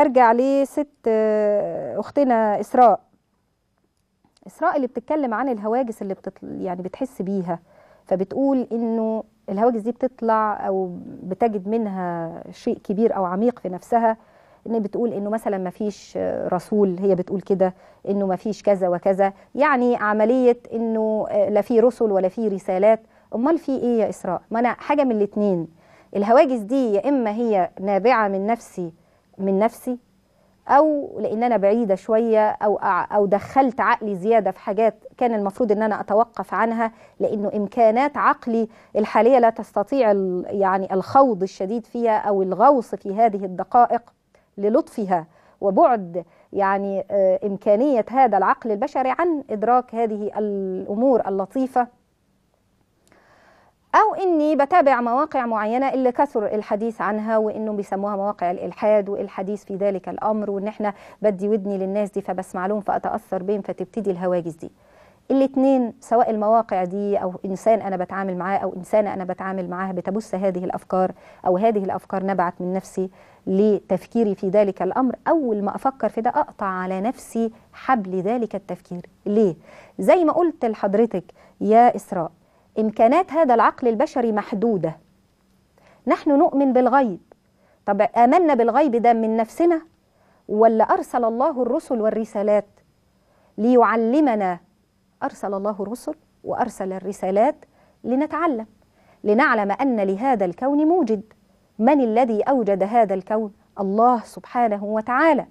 ارجع لست آه، اختنا اسراء اسراء اللي بتتكلم عن الهواجس اللي بتطل... يعني بتحس بيها فبتقول انه الهواجس دي بتطلع او بتجد منها شيء كبير او عميق في نفسها ان بتقول انه مثلا ما فيش آه، رسول هي بتقول كده انه ما فيش كذا وكذا يعني عمليه انه آه، لا في رسل ولا في رسالات امال في ايه يا اسراء ما انا حاجه من الاتنين الهواجس دي يا اما هي نابعه من نفسي من نفسي او لان انا بعيده شويه او او دخلت عقلي زياده في حاجات كان المفروض ان انا اتوقف عنها لانه امكانات عقلي الحاليه لا تستطيع يعني الخوض الشديد فيها او الغوص في هذه الدقائق للطفها وبعد يعني آه، امكانيه هذا العقل البشري عن ادراك هذه الامور اللطيفه اني بتابع مواقع معينه اللي كثر الحديث عنها وانه بيسموها مواقع الالحاد والحديث في ذلك الامر وان احنا بدي ودني للناس دي فبسمع لهم فاتاثر بهم فتبتدي الهواجس دي الاثنين سواء المواقع دي او انسان انا بتعامل معاه او انسانه انا بتعامل معاها بتبث هذه الافكار او هذه الافكار نبعت من نفسي لتفكيري في ذلك الامر اول ما افكر في ده اقطع على نفسي حبل ذلك التفكير ليه زي ما قلت لحضرتك يا اسراء إمكانات هذا العقل البشري محدودة نحن نؤمن بالغيب طب آمنا بالغيب ده من نفسنا ولا أرسل الله الرسل والرسالات ليعلمنا أرسل الله الرسل وأرسل الرسالات لنتعلم لنعلم أن لهذا الكون موجد من الذي أوجد هذا الكون الله سبحانه وتعالى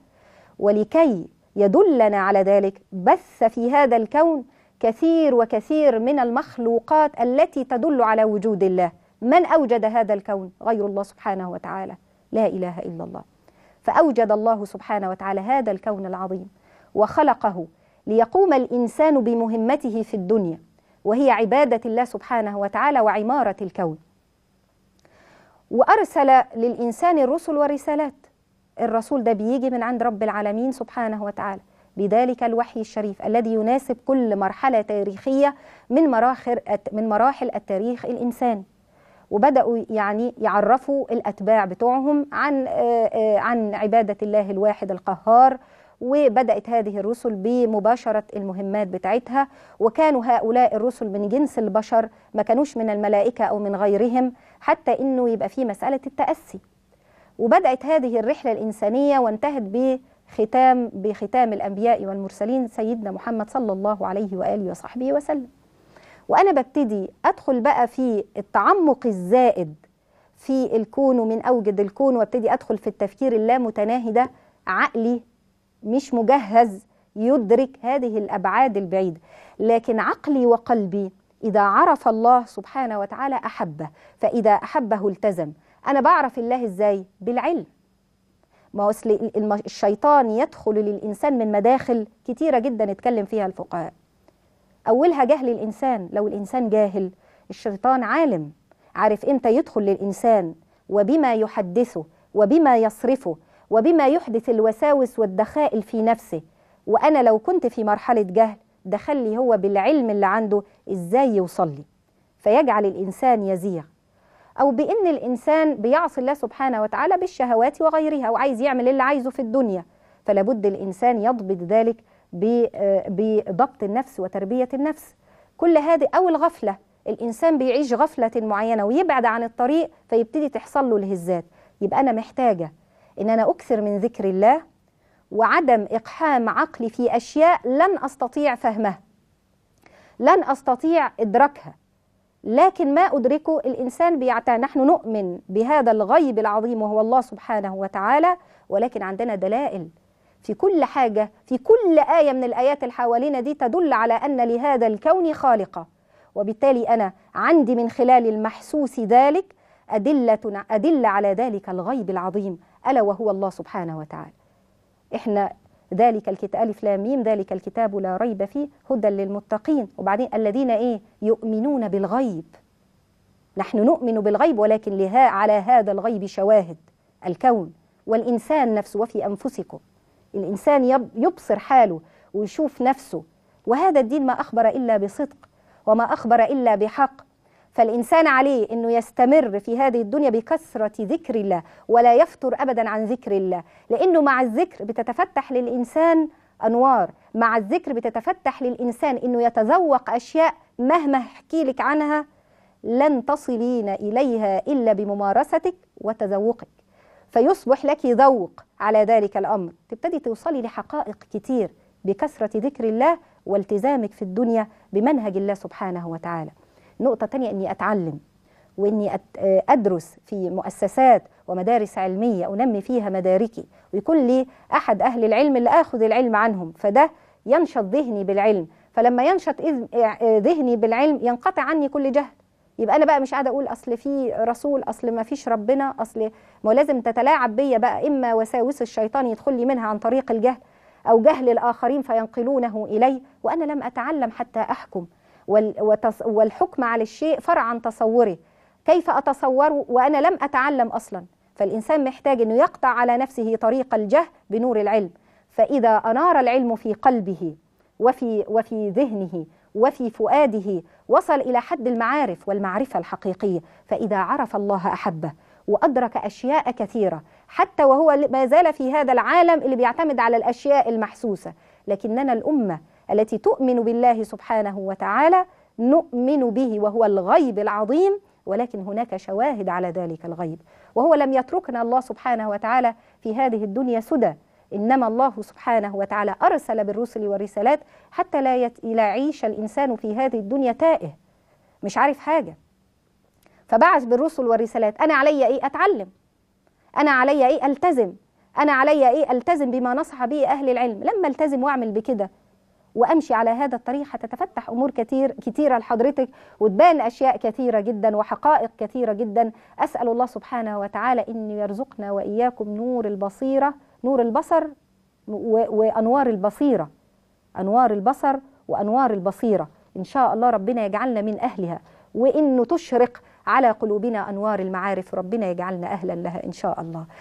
ولكي يدلنا على ذلك بث في هذا الكون كثير وكثير من المخلوقات التي تدل على وجود الله من أوجد هذا الكون غير الله سبحانه وتعالى لا إله إلا الله فأوجد الله سبحانه وتعالى هذا الكون العظيم وخلقه ليقوم الإنسان بمهمته في الدنيا وهي عبادة الله سبحانه وتعالى وعمارة الكون وأرسل للإنسان الرسل والرسالات الرسول ده بيجي من عند رب العالمين سبحانه وتعالى بذلك الوحي الشريف الذي يناسب كل مرحلة تاريخية من مراحل من مراحل التاريخ الإنساني وبدأوا يعني يعرفوا الأتباع بتوعهم عن آه، آه، عن عبادة الله الواحد القهار وبدأت هذه الرسل بمباشرة المهمات بتاعتها وكانوا هؤلاء الرسل من جنس البشر ما كانوش من الملائكة أو من غيرهم حتى إنه يبقى في مسألة التأسي وبدأت هذه الرحلة الإنسانية وانتهت ختام بختام الأنبياء والمرسلين سيدنا محمد صلى الله عليه وآله وصحبه وسلم وأنا ببتدي أدخل بقى في التعمق الزائد في الكون ومن أوجد الكون وابتدي أدخل في التفكير اللامتناهي ده عقلي مش مجهز يدرك هذه الأبعاد البعيدة لكن عقلي وقلبي إذا عرف الله سبحانه وتعالى أحبه فإذا أحبه التزم أنا بعرف الله إزاي؟ بالعلم ما أصل الشيطان يدخل للإنسان من مداخل كتيرة جدا اتكلم فيها الفقهاء أولها جهل الإنسان لو الإنسان جاهل الشيطان عالم عارف إمتى يدخل للإنسان وبما يحدثه وبما يصرفه وبما يحدث الوساوس والدخائل في نفسه وأنا لو كنت في مرحلة جهل دخل لي هو بالعلم اللي عنده إزاي يوصل لي فيجعل الإنسان يزيغ أو بأن الإنسان بيعصي الله سبحانه وتعالى بالشهوات وغيرها وعايز يعمل اللي عايزه في الدنيا فلا بد الإنسان يضبط ذلك بضبط النفس وتربية النفس كل هذه أو الغفلة الإنسان بيعيش غفلة معينة ويبعد عن الطريق فيبتدي تحصل له الهزات يبقى أنا محتاجة إن أنا أكثر من ذكر الله وعدم إقحام عقلي في أشياء لن أستطيع فهمها لن أستطيع إدراكها لكن ما أدركه الإنسان بيعتى نحن نؤمن بهذا الغيب العظيم وهو الله سبحانه وتعالى ولكن عندنا دلائل في كل حاجة في كل آية من الآيات اللي حوالينا دي تدل على أن لهذا الكون خالقة وبالتالي أنا عندي من خلال المحسوس ذلك أدلة أدلة على ذلك الغيب العظيم ألا وهو الله سبحانه وتعالى إحنا ذلك الكتاب ألف لام ذلك الكتاب لا ريب فيه هدى للمتقين وبعدين الذين إيه يؤمنون بالغيب نحن نؤمن بالغيب ولكن لها على هذا الغيب شواهد الكون والإنسان نفسه وفي أنفسكم الإنسان يبصر حاله ويشوف نفسه وهذا الدين ما أخبر إلا بصدق وما أخبر إلا بحق فالإنسان عليه أنه يستمر في هذه الدنيا بكثرة ذكر الله ولا يفتر أبدا عن ذكر الله لأنه مع الذكر بتتفتح للإنسان أنوار مع الذكر بتتفتح للإنسان أنه يتذوق أشياء مهما أحكي لك عنها لن تصلين إليها إلا بممارستك وتذوقك فيصبح لك ذوق على ذلك الأمر تبتدي توصلي لحقائق كتير بكثرة ذكر الله والتزامك في الدنيا بمنهج الله سبحانه وتعالى نقطة تانية أني أتعلم واني آه، ادرس في مؤسسات ومدارس علميه انمي فيها مداركي ويكون لي احد اهل العلم اللي اخذ العلم عنهم فده ينشط ذهني بالعلم فلما ينشط آه، آه، ذهني بالعلم ينقطع عني كل جهل يبقى انا بقى مش قاعده اقول اصل في رسول اصل ما فيش ربنا اصل ما لازم تتلاعب بيا بقى اما وساوس الشيطان يدخل لي منها عن طريق الجهل او جهل الاخرين فينقلونه الي وانا لم اتعلم حتى احكم والحكم على الشيء فرع عن تصوره كيف أتصوره وأنا لم أتعلم أصلا فالإنسان محتاج أنه يقطع على نفسه طريق الجهل بنور العلم فإذا أنار العلم في قلبه وفي, وفي ذهنه وفي فؤاده وصل إلى حد المعارف والمعرفة الحقيقية فإذا عرف الله أحبه وأدرك أشياء كثيرة حتى وهو ما زال في هذا العالم اللي بيعتمد على الأشياء المحسوسة لكننا الأمة التي تؤمن بالله سبحانه وتعالى نؤمن به وهو الغيب العظيم ولكن هناك شواهد على ذلك الغيب وهو لم يتركنا الله سبحانه وتعالى في هذه الدنيا سدى إنما الله سبحانه وتعالى أرسل بالرسل والرسالات حتى لا يعيش الإنسان في هذه الدنيا تائه مش عارف حاجة فبعث بالرسل والرسالات أنا علي إيه أتعلم أنا علي إيه ألتزم أنا علي إيه ألتزم بما نصح به أهل العلم لما ألتزم وأعمل بكده وامشي على هذا الطريق هتتفتح امور كتير كتيره لحضرتك وتبان اشياء كثيره جدا وحقائق كثيره جدا اسال الله سبحانه وتعالى ان يرزقنا واياكم نور البصيره نور البصر وانوار البصيره انوار البصر وانوار البصيره ان شاء الله ربنا يجعلنا من اهلها وانه تشرق على قلوبنا انوار المعارف ربنا يجعلنا اهلا لها ان شاء الله